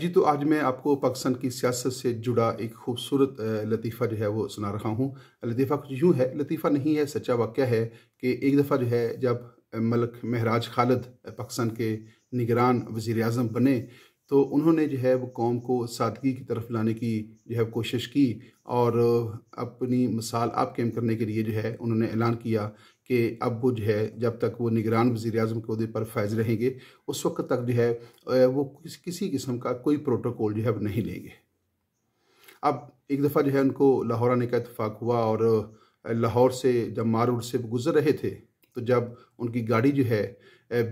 जी तो आज मैं आपको पाकिस्तान की सियासत से जुड़ा एक खूबसूरत लतीफ़ा जो है वो सुना रहा हूँ लतीफ़ा कुछ यूँ है लतीफ़ा नहीं है सच्चा वाक्य है कि एक दफ़ा जो है जब मलक महराज खालद पाकिस्तान के निगरान वज़ी अजम बने तो उन्होंने जो है वो कौम को सादगी की तरफ लाने की जो है कोशिश की और अपनी मिसाल आप कैम करने के लिए जो है उन्होंने ऐलान किया कि अब वो जो है जब तक वो निगरान वजी अजम के अहदे पर फैज रहेंगे उस वक्त तक जो है वो किस, किसी किस्म का कोई प्रोटोकॉल जो है नहीं लेंगे अब एक दफ़ा जो है उनको लाहौर आने का इतफाक़ हुआ और लाहौर से जब मारूड से गुज़र रहे थे तो जब उनकी गाड़ी जो है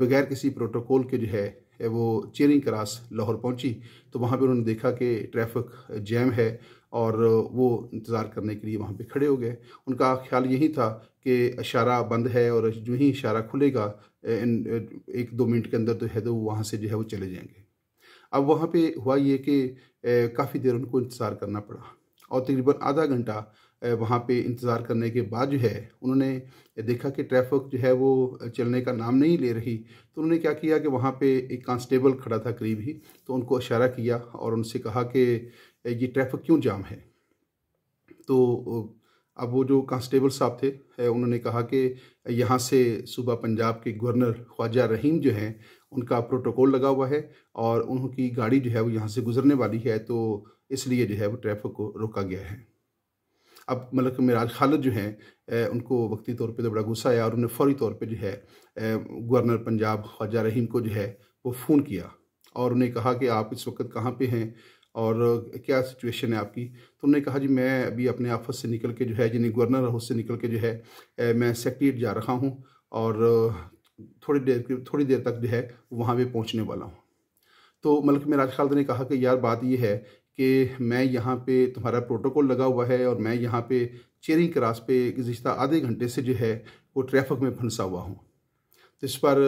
बगैर किसी प्रोटोकॉल के जो है वो चेरिंग क्रास लाहौर पहुंची तो वहाँ पे उन्होंने देखा कि ट्रैफिक जैम है और वो इंतज़ार करने के लिए वहाँ पे खड़े हो गए उनका ख्याल यही था कि इशारा बंद है और जो ही इशारा खुलेगा एक दो मिनट के अंदर तो है तो वहाँ से जो है वो चले जाएंगे अब वहाँ पे हुआ ये कि काफ़ी देर उनको इंतज़ार करना पड़ा और तकरीबन आधा घंटा वहाँ पे इंतज़ार करने के बाद जो है उन्होंने देखा कि ट्रैफिक जो है वो चलने का नाम नहीं ले रही तो उन्होंने क्या किया कि वहाँ पे एक कांस्टेबल खड़ा था करीब ही तो उनको इशारा किया और उनसे कहा कि ये ट्रैफिक क्यों जाम है तो अब वो जो कांस्टेबल साहब थे उन्होंने कहा कि यहाँ से सुबह पंजाब के गवर्नर ख्वाजा रहीम जो हैं उनका प्रोटोकॉल लगा हुआ है और उनकी गाड़ी जो है वो यहाँ से गुजरने वाली है तो इसलिए जो है वो ट्रैफिक को रोका गया है अब मतलब कि मेराज खालिद जो हैं उनको वक्ती तौर पे तो बड़ा गुस्सा आया और उन्होंने फौरी तौर पे जो है गवर्नर पंजाब ख्वाजा रहीम को जो है वो फ़ोन किया और उन्हें कहा कि आप इस वक्त कहाँ पे हैं और क्या सिचुएशन है आपकी तो उन्होंने कहा जी मैं अभी अपने ऑफिस से निकल के जो है यानी गवर्नर हाउस से निकल के जो है मैं सेक्रेट जा रहा हूँ और थोड़ी देर थोड़ी देर तक जो है वहाँ पर पहुँचने वाला हूँ तो मलिक मेराज खालिद ने कहा कि यार बात यह है कि मैं यहाँ पे तुम्हारा प्रोटोकॉल लगा हुआ है और मैं यहाँ पे चेरिंग क्रास पे गुज्त आधे घंटे से जो है वो ट्रैफिक में फंसा हुआ हूँ इस पर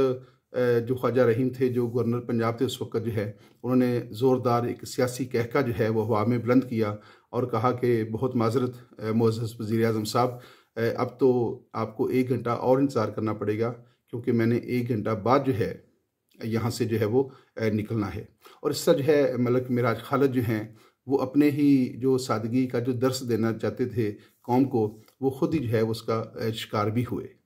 जो ख्वाजा रहीम थे जो गवर्नर पंजाब थे उस वक्त जो है उन्होंने ज़ोरदार एक सियासी कहका जो है वो हवा में बुलंद किया और कहा कि बहुत माजरत मोजस वज़ी अजम साहब अब तो आपको एक घंटा और इंतज़ार करना पड़ेगा क्योंकि मैंने एक घंटा बाद जो है यहाँ से जो है वो निकलना है और इसका जो है मलक मिराज खालद जो हैं वो अपने ही जो सादगी का जो दर्श देना चाहते थे कौम को वो खुद ही जो है उसका शिकार भी हुए